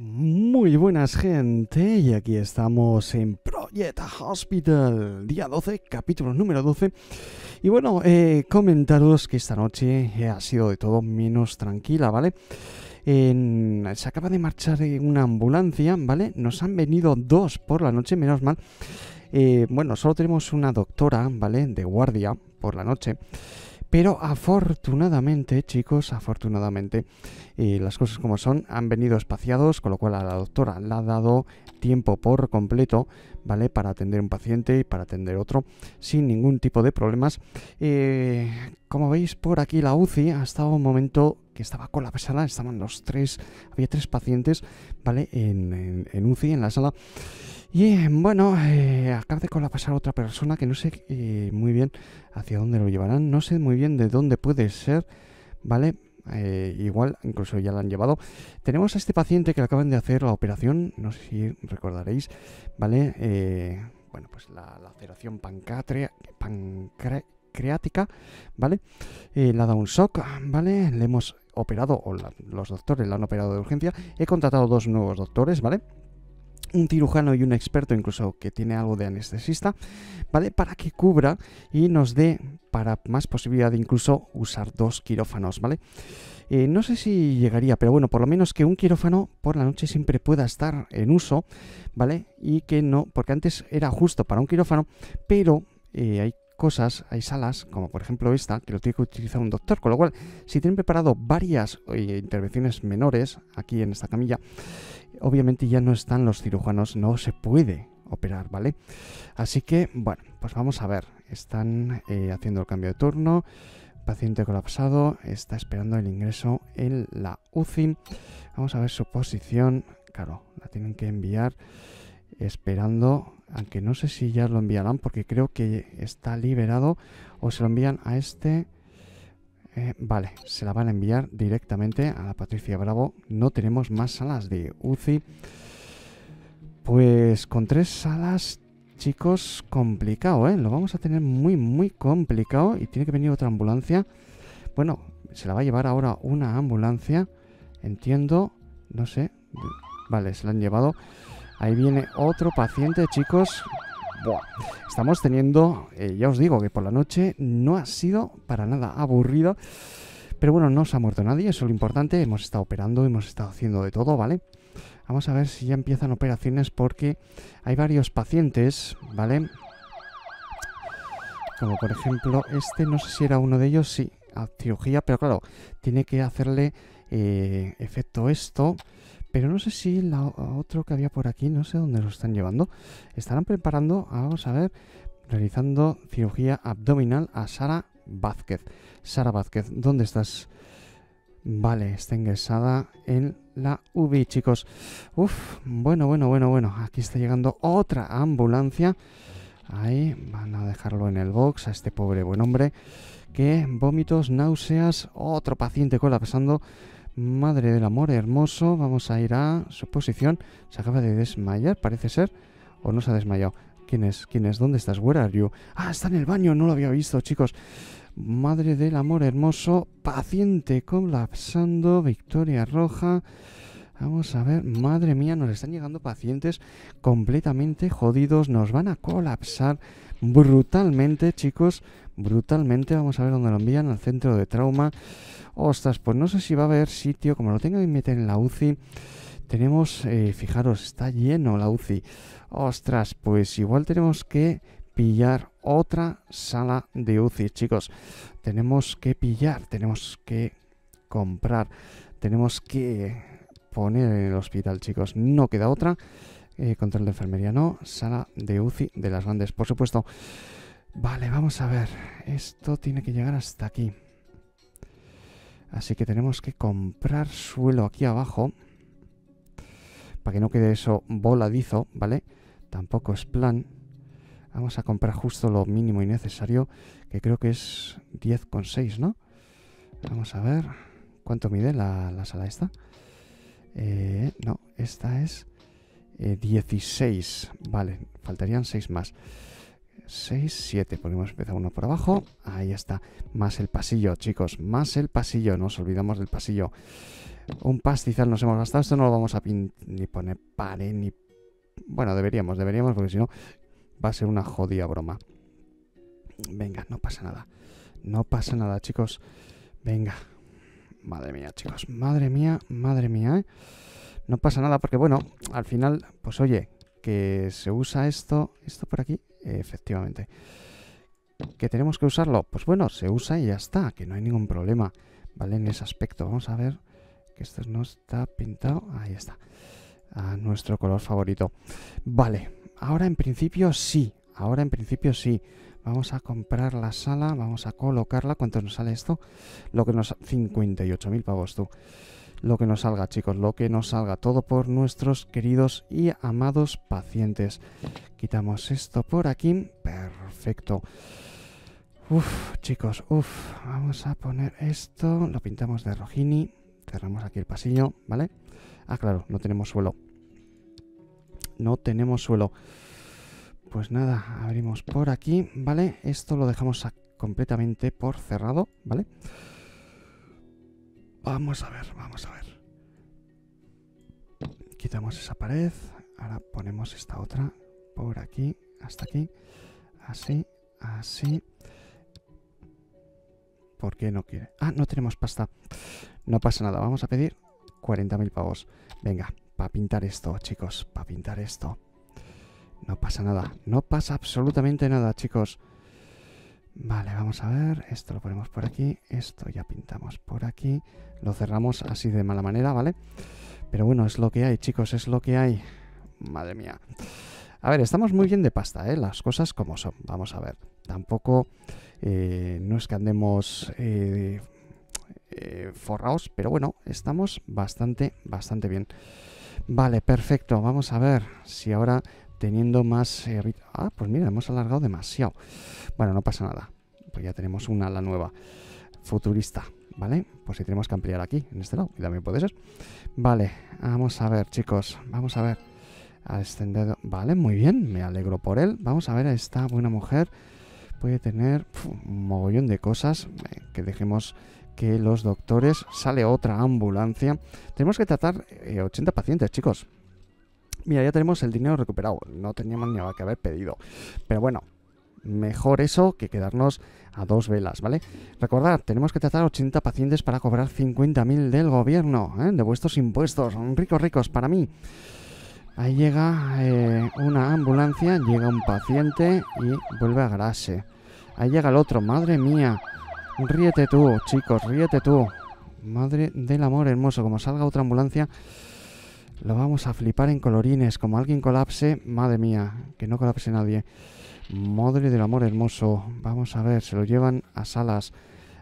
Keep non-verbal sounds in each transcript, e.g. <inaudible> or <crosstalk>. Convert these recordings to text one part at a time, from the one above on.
Muy buenas gente, y aquí estamos en Project Hospital, día 12, capítulo número 12. Y bueno, eh, comentaros que esta noche eh, ha sido de todo menos tranquila, ¿vale? se acaba de marchar en una ambulancia, ¿vale? Nos han venido dos por la noche, menos mal. Eh, bueno, solo tenemos una doctora, ¿vale? De guardia por la noche. Pero afortunadamente, chicos, afortunadamente, eh, las cosas como son, han venido espaciados, con lo cual a la doctora le ha dado tiempo por completo, ¿vale? Para atender un paciente y para atender otro, sin ningún tipo de problemas. Eh, como veis, por aquí la UCI ha estado un momento que estaba colapsada, estaban los tres, había tres pacientes, ¿vale? En, en, UCI, en la sala. Y bueno, eh, acaba de colapsar otra persona que no sé eh, muy bien hacia dónde lo llevarán, no sé muy bien de dónde puede ser, ¿vale? Eh, igual, incluso ya la han llevado. Tenemos a este paciente que le acaban de hacer la operación, no sé si recordaréis, ¿vale? bueno, pues la laceración pancrea pancre, Creática, ¿vale? Eh, le ha dado un shock, ¿vale? Le hemos operado, o los doctores la han operado de urgencia. He contratado dos nuevos doctores, ¿vale? un cirujano y un experto, incluso que tiene algo de anestesista, ¿vale? Para que cubra y nos dé para más posibilidad de incluso usar dos quirófanos, ¿vale? Eh, no sé si llegaría, pero bueno, por lo menos que un quirófano por la noche siempre pueda estar en uso, ¿vale? Y que no, porque antes era justo para un quirófano, pero eh, hay cosas, hay salas, como por ejemplo esta, que lo tiene que utilizar un doctor, con lo cual, si tienen preparado varias eh, intervenciones menores aquí en esta camilla, obviamente ya no están los cirujanos, no se puede operar, ¿vale? Así que, bueno, pues vamos a ver, están eh, haciendo el cambio de turno, paciente colapsado, está esperando el ingreso en la UCI, vamos a ver su posición, claro, la tienen que enviar esperando aunque no sé si ya lo enviarán porque creo que está liberado o se lo envían a este eh, vale, se la van a enviar directamente a la Patricia Bravo no tenemos más salas de UCI pues con tres salas chicos complicado, ¿eh? lo vamos a tener muy muy complicado y tiene que venir otra ambulancia bueno, se la va a llevar ahora una ambulancia entiendo, no sé vale, se la han llevado Ahí viene otro paciente, chicos. Buah. Estamos teniendo, eh, ya os digo, que por la noche no ha sido para nada aburrido. Pero bueno, no se ha muerto nadie, eso es lo importante. Hemos estado operando, hemos estado haciendo de todo, ¿vale? Vamos a ver si ya empiezan operaciones porque hay varios pacientes, ¿vale? Como por ejemplo este, no sé si era uno de ellos, sí, a cirugía, pero claro, tiene que hacerle eh, efecto esto pero no sé si la otro que había por aquí, no sé dónde lo están llevando. Estarán preparando, vamos a ver, realizando cirugía abdominal a Sara Vázquez. Sara Vázquez, ¿dónde estás? Vale, está ingresada en la UBI, chicos. Uf, bueno, bueno, bueno, bueno. Aquí está llegando otra ambulancia. Ahí van a dejarlo en el box a este pobre buen hombre. Que vómitos, náuseas, otro paciente colapsando. Madre del amor hermoso, vamos a ir a su posición. Se acaba de desmayar, parece ser. O no se ha desmayado. ¿Quién es? ¿Quién es? ¿Dónde estás? Where are you? Ah, está en el baño, no lo había visto, chicos. Madre del amor hermoso, paciente, colapsando, victoria roja. Vamos a ver, madre mía, nos están llegando pacientes completamente jodidos, nos van a colapsar brutalmente, chicos, brutalmente. Vamos a ver dónde lo envían, al centro de trauma. Ostras, pues no sé si va a haber sitio, como lo tengo que meter en la UCI. Tenemos, eh, fijaros, está lleno la UCI. Ostras, pues igual tenemos que pillar otra sala de UCI, chicos. Tenemos que pillar, tenemos que comprar, tenemos que poner en el hospital, chicos. No queda otra. Eh, control de enfermería no, sala de UCI de las grandes, por supuesto. Vale, vamos a ver. Esto tiene que llegar hasta aquí. Así que tenemos que comprar suelo aquí abajo. Para que no quede eso voladizo, ¿vale? Tampoco es plan. Vamos a comprar justo lo mínimo y necesario, que creo que es 10,6, ¿no? Vamos a ver cuánto mide la, sala esta. Eh, no, esta es 16. Eh, vale, faltarían 6 más. 6, 7. Podemos empezar uno por abajo. Ahí está. Más el pasillo, chicos. Más el pasillo. Nos olvidamos del pasillo. Un pastizal nos hemos gastado. Esto no lo vamos a ni poner pared, ni... Bueno, deberíamos, deberíamos, porque si no va a ser una jodida broma. Venga, no pasa nada. No pasa nada, chicos. Venga. Madre mía, chicos. Madre mía, madre mía, ¿eh? No pasa nada porque, bueno, al final, pues oye, que se usa esto, esto por aquí, efectivamente. ¿Que tenemos que usarlo? Pues bueno, se usa y ya está, que no hay ningún problema, ¿vale? En ese aspecto. Vamos a ver que esto no está pintado. Ahí está. A nuestro color favorito. Vale, ahora en principio sí. Ahora en principio sí. Vamos a comprar la sala, vamos a colocarla. ¿Cuánto nos sale esto? Lo que nos... 58.000 pavos tú lo que nos salga, chicos, lo que nos salga, todo por nuestros queridos y amados pacientes. Quitamos esto por aquí, perfecto. Uf, chicos, uf, vamos a poner esto, lo pintamos de rojini, cerramos aquí el pasillo, ¿vale? Ah, claro, no tenemos suelo. No tenemos suelo. Pues nada, abrimos por aquí, ¿vale? Esto lo dejamos completamente por cerrado, ¿vale? vale Vamos a ver, vamos a ver. Quitamos esa pared. Ahora ponemos esta otra por aquí, hasta aquí. Así, así. ¿Por qué no quiere? Ah, no tenemos pasta. No pasa nada, vamos a pedir 40.000 pavos. Venga, para pintar esto, chicos, para pintar esto. No pasa nada, no pasa absolutamente nada, chicos. Vale, vamos a ver, esto lo ponemos por aquí, esto ya pintamos por aquí, lo cerramos así de mala manera, ¿vale? Pero bueno, es lo que hay, chicos, es lo que hay. Madre mía. A ver, estamos muy bien de pasta, ¿eh? Las cosas como son, vamos a ver. Tampoco eh, no es que andemos eh, eh, forraos, pero bueno, estamos bastante, bastante bien. Vale, perfecto, vamos a ver si ahora teniendo más... Eh, ah, pues mira, hemos alargado demasiado. Bueno, no pasa nada. Pues ya tenemos una la nueva. Futurista, ¿vale? Pues si tenemos que ampliar aquí, en este lado, y también puede ser. Vale, vamos a ver, chicos. Vamos a ver. Ha extendido... Vale, muy bien, me alegro por él. Vamos a ver, esta buena mujer puede tener un mogollón de cosas. Eh, que dejemos que los doctores... Sale otra ambulancia. Tenemos que tratar 80 eh, pacientes, chicos. Mira, ya tenemos el dinero recuperado. No teníamos ni que haber pedido. Pero bueno, mejor eso que quedarnos a dos velas, ¿vale? Recordad, tenemos que tratar 80 pacientes para cobrar 50.000 del gobierno, ¿eh? de vuestros impuestos. Ricos, ricos, para mí. Ahí llega eh, una ambulancia, llega un paciente y vuelve a grase. Ahí llega el otro, madre mía. Ríete tú, chicos, ríete tú. Madre del amor hermoso, como salga otra ambulancia, lo vamos a flipar en colorines. Como alguien colapse, madre mía, que no colapse nadie. Madre del amor hermoso. Vamos a ver, se lo llevan a Salas.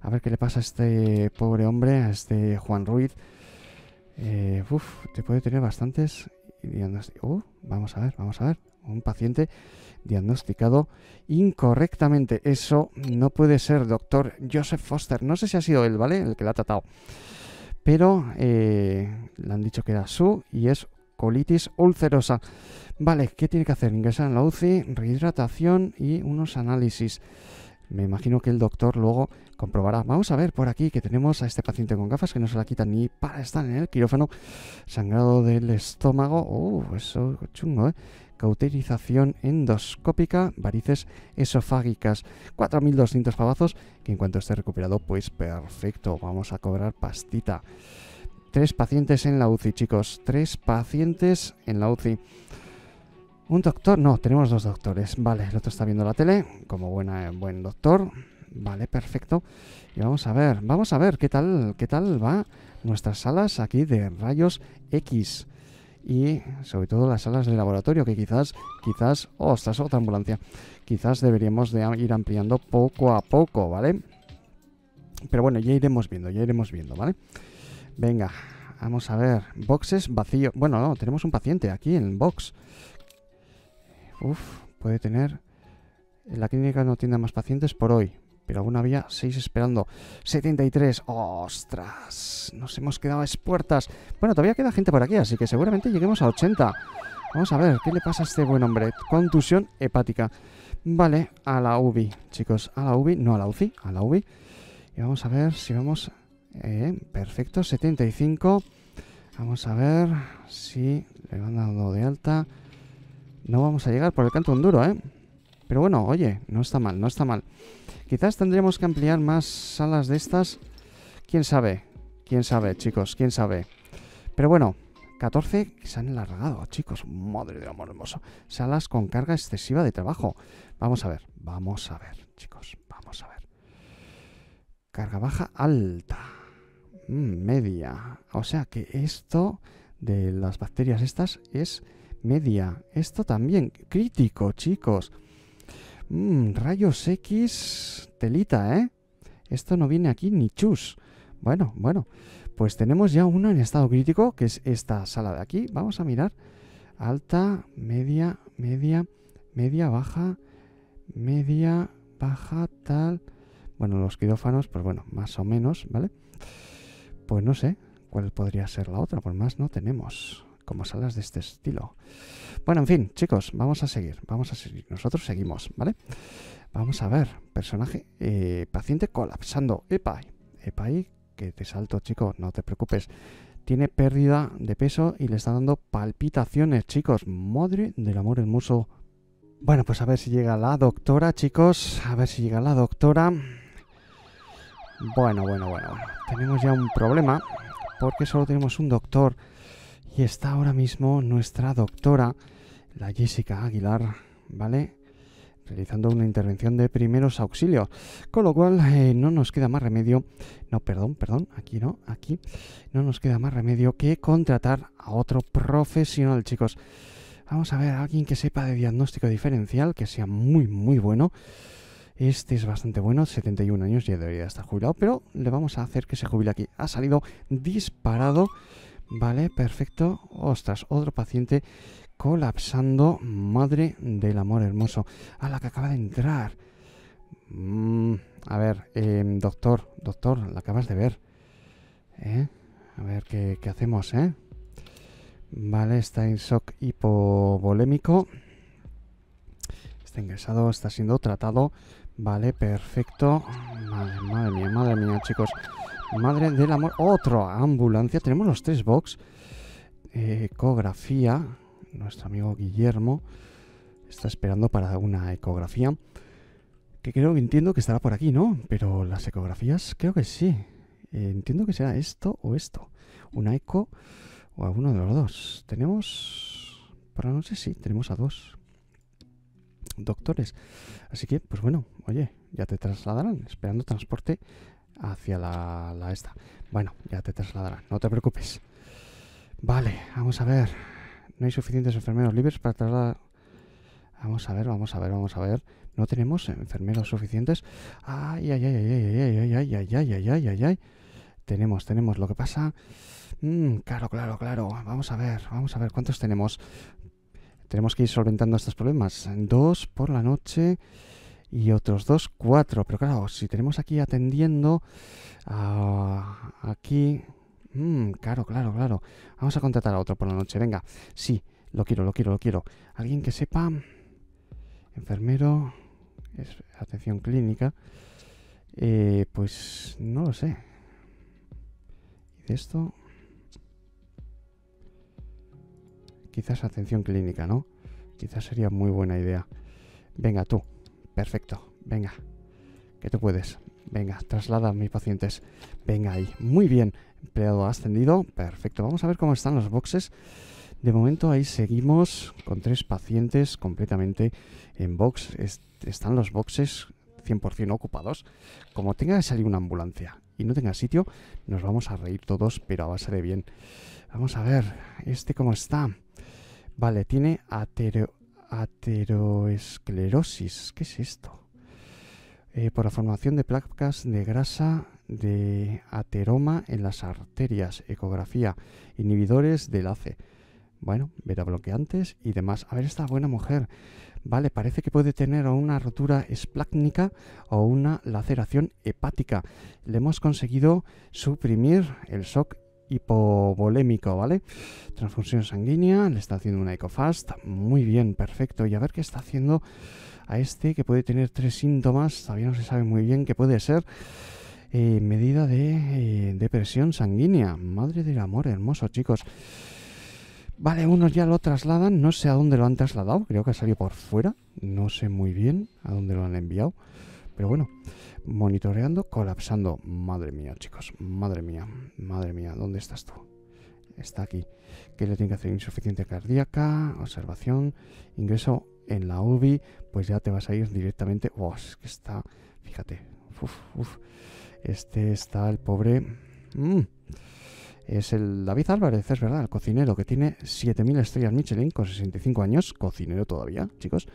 A ver qué le pasa a este pobre hombre, a este Juan Ruiz. Eh, uf, te puede tener bastantes uh, vamos a ver, vamos a ver. Un paciente diagnosticado incorrectamente. Eso no puede ser, doctor Joseph Foster. No sé si ha sido él, ¿vale? El que la ha tratado. Pero eh, que era SU y es colitis ulcerosa. Vale, ¿qué tiene que hacer? Ingresar en la UCI, rehidratación y unos análisis. Me imagino que el doctor luego comprobará. Vamos a ver por aquí que tenemos a este paciente con gafas que no se la quita ni para estar en el quirófano. Sangrado del estómago. Uh, eso chungo, ¿eh? Cauterización endoscópica, varices esofágicas. 4.200 pavazos que en cuanto esté recuperado, pues perfecto. Vamos a cobrar pastita. Tres pacientes en la UCI, chicos. Tres pacientes en la UCI. Un doctor, no, tenemos dos doctores. Vale, el otro está viendo la tele, como buena, eh, buen doctor. Vale, perfecto. Y vamos a ver, vamos a ver qué tal, qué tal va nuestras salas aquí de rayos X. Y sobre todo las salas de laboratorio, que quizás, quizás, ostras, oh, otra ambulancia. Quizás deberíamos de ir ampliando poco a poco, ¿vale? Pero bueno, ya iremos viendo, ya iremos viendo, ¿vale? vale Venga, vamos a ver. Boxes vacío. Bueno, no, tenemos un paciente aquí en box. Uf, puede tener... la clínica no tiene más pacientes por hoy. Pero aún había seis esperando. 73. ¡Ostras! Nos hemos quedado a puertas. Bueno, todavía queda gente por aquí, así que seguramente lleguemos a 80. Vamos a ver, ¿qué le pasa a este buen hombre? Contusión hepática. Vale, a la UBI, chicos. A la UBI, no a la UCI, a la UBI. Y vamos a ver si vamos... Eh, perfecto, 75. Vamos a ver si le van dando de alta. No vamos a llegar por el canto un duro, ¿eh? Pero bueno, oye, no está mal, no está mal. Quizás tendríamos que ampliar más salas de estas. ¿Quién sabe? ¿Quién sabe, chicos? ¿Quién sabe? Pero bueno, 14 que se han alargado, chicos. Madre de amor hermoso. Salas con carga excesiva de trabajo. Vamos a ver, vamos a ver, chicos. Vamos a ver. Carga baja alta media. O sea que esto de las bacterias estas es media. Esto también, crítico, chicos. Mm, rayos X, telita, ¿eh? Esto no viene aquí ni chus. Bueno, bueno, pues tenemos ya uno en estado crítico, que es esta sala de aquí. Vamos a mirar. Alta, media, media, media, baja, media, baja, tal. Bueno, los quirófanos, pues bueno, más o menos, ¿vale? Pues no sé cuál podría ser la otra, por más no tenemos como salas de este estilo. Bueno, en fin, chicos, vamos a seguir, vamos a seguir. Nosotros seguimos, ¿vale? Vamos a ver, personaje, eh, paciente colapsando. ¡Epa Epai, que te salto, chico, no te preocupes. Tiene pérdida de peso y le está dando palpitaciones, chicos. Madre del amor muso. Bueno, pues a ver si llega la doctora, chicos. A ver si llega la doctora. Bueno, bueno, bueno, Tenemos ya un problema porque solo tenemos un doctor y está ahora mismo nuestra doctora, la Jessica Aguilar, ¿vale? Realizando una intervención de primeros auxilios. Con lo cual eh, no nos queda más remedio, no, perdón, perdón, aquí no, aquí no nos queda más remedio que contratar a otro profesional, chicos. Vamos a ver, alguien que sepa de diagnóstico diferencial, que sea muy, muy bueno. Este es bastante bueno, 71 años, ya debería estar jubilado, pero le vamos a hacer que se jubile aquí. Ha salido disparado. Vale, perfecto. Ostras, otro paciente colapsando. Madre del amor hermoso. A la que acaba de entrar. Mm, a ver, em, doctor, doctor, la acabas de ver. ¿Eh? A ver, ¿qué, ¿qué, hacemos, eh? Vale, está en shock hipovolémico. Está ingresado, está siendo tratado. Vale, perfecto. Madre, mía, madre mía, chicos. Madre del amor. Otro ambulancia. Tenemos los tres box. Ecografía. Nuestro amigo Guillermo está esperando para una ecografía. Que creo que entiendo que estará por aquí, ¿no? Pero las ecografías creo que sí. Eh, entiendo que será esto o esto. Una eco o alguno de los dos. Tenemos... Pero no sé si tenemos a dos doctores. Así que, pues bueno, oye, ya te trasladarán, esperando transporte hacia la, esta. Bueno, ya te trasladarán, no te preocupes. Vale, vamos a ver. No hay suficientes enfermeros libres para trasladar. Vamos a ver, vamos a ver, vamos a ver. No tenemos enfermeros suficientes. Ay, ay, ay, ay, ay, ay, ay, ay, ay, ay, ay, ay, Tenemos, tenemos. Lo que pasa. claro, claro, claro. Vamos a ver, vamos a ver cuántos tenemos tenemos que ir solventando estos problemas. Dos por la noche y otros dos, cuatro. Pero claro, si tenemos aquí atendiendo, aquí... Mm, claro, claro, claro. Vamos a contratar a otro por la noche. Venga, sí, lo quiero, lo quiero, lo quiero. Alguien que sepa... Enfermero... atención clínica. Eh, pues no lo sé. ¿Y de esto? Quizás atención clínica, ¿no? Quizás sería muy buena idea. Venga, tú. Perfecto. Venga. Que tú puedes. Venga, traslada a mis pacientes. Venga ahí. Muy bien. Empleado ascendido. Perfecto. Vamos a ver cómo están los boxes. De momento ahí seguimos con tres pacientes completamente en box. están los boxes 100% ocupados. Como tenga que salir una ambulancia y no tenga sitio, nos vamos a reír todos, pero a base bien. Vamos a ver, este cómo está. Vale, tiene ateroesclerosis. ¿Qué es esto? Eh, por la formación de placas de grasa de ateroma en las arterias, ecografía, inhibidores de ACE. Bueno, bloqueantes y demás. A ver, esta buena mujer. Vale, parece que puede tener una rotura esplácnica o una laceración hepática. Le hemos conseguido suprimir el shock hipovolémico, ¿vale? Transfusión sanguínea, le está haciendo una EcoFast, muy bien, perfecto. Y a ver qué está haciendo a este que puede tener tres síntomas, todavía no se sabe muy bien qué puede ser. Eh, medida de eh, depresión sanguínea. Madre del amor, hermoso, chicos. Vale, unos ya lo trasladan, no sé a dónde lo han trasladado, creo que ha salido por fuera, no sé muy bien a dónde lo han enviado. Pero bueno, monitoreando, colapsando. Madre mía, chicos, madre mía, madre mía, ¿dónde estás tú? Está aquí. Que le tiene que hacer insuficiencia cardíaca, observación, ingreso en la UBI, pues ya te vas a ir directamente. Oh, es que está, fíjate, uf, Este está el pobre. Mm, es el David Álvarez, es verdad, el cocinero que tiene 7.000 estrellas Michelin con 65 años, cocinero todavía, chicos.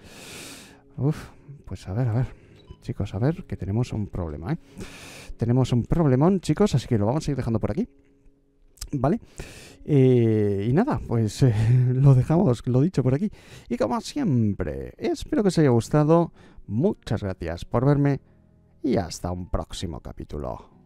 Uf, pues a ver, a ver chicos, a ver, que tenemos un problema, ¿eh? Tenemos un problemón, chicos, así que lo vamos a ir dejando por aquí. ¿Vale? Eh, y nada, pues eh, <laughs> lo dejamos, lo dicho por aquí. Y como siempre, espero que os haya gustado. Muchas gracias por verme y hasta un próximo capítulo.